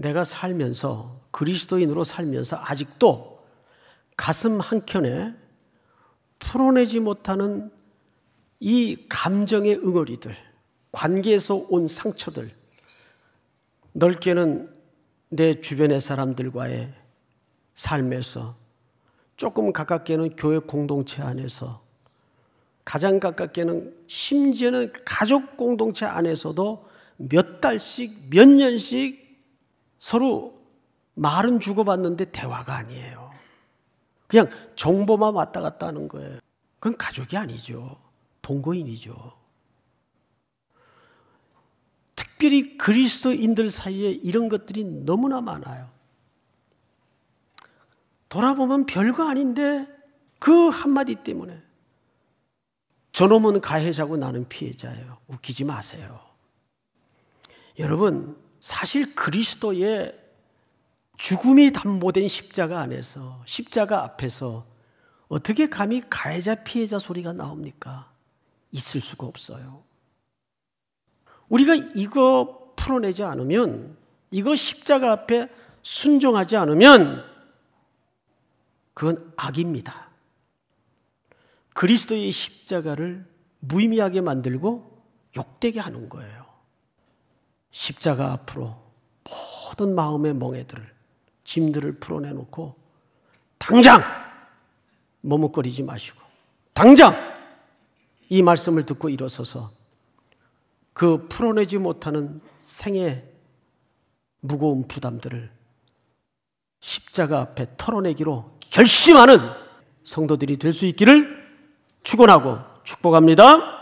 내가 살면서 그리스도인으로 살면서 아직도 가슴 한켠에 풀어내지 못하는 이 감정의 응어리들, 관계에서 온 상처들, 넓게는 내 주변의 사람들과의 삶에서 조금 가깝게는 교회 공동체 안에서 가장 가깝게는 심지어는 가족 공동체 안에서도 몇 달씩, 몇 년씩 서로 말은 주고받는데 대화가 아니에요. 그냥 정보만 왔다 갔다 하는 거예요. 그건 가족이 아니죠. 동거인이죠. 특별히 그리스도인들 사이에 이런 것들이 너무나 많아요. 돌아보면 별거 아닌데 그 한마디 때문에 저놈은 가해자고 나는 피해자예요. 웃기지 마세요. 여러분, 사실 그리스도의 죽음이 담보된 십자가 안에서 십자가 앞에서 어떻게 감히 가해자 피해자 소리가 나옵니까? 있을 수가 없어요. 우리가 이거 풀어내지 않으면 이거 십자가 앞에 순종하지 않으면 그건 악입니다. 그리스도의 십자가를 무의미하게 만들고 욕되게 하는 거예요. 십자가 앞으로 모든 마음의 멍에들을 짐들을 풀어내놓고 당장 머뭇거리지 마시고 당장 이 말씀을 듣고 일어서서 그 풀어내지 못하는 생의 무거운 부담들을 십자가 앞에 털어내기로 결심하는 성도들이 될 수 있기를 축원하고 축복합니다.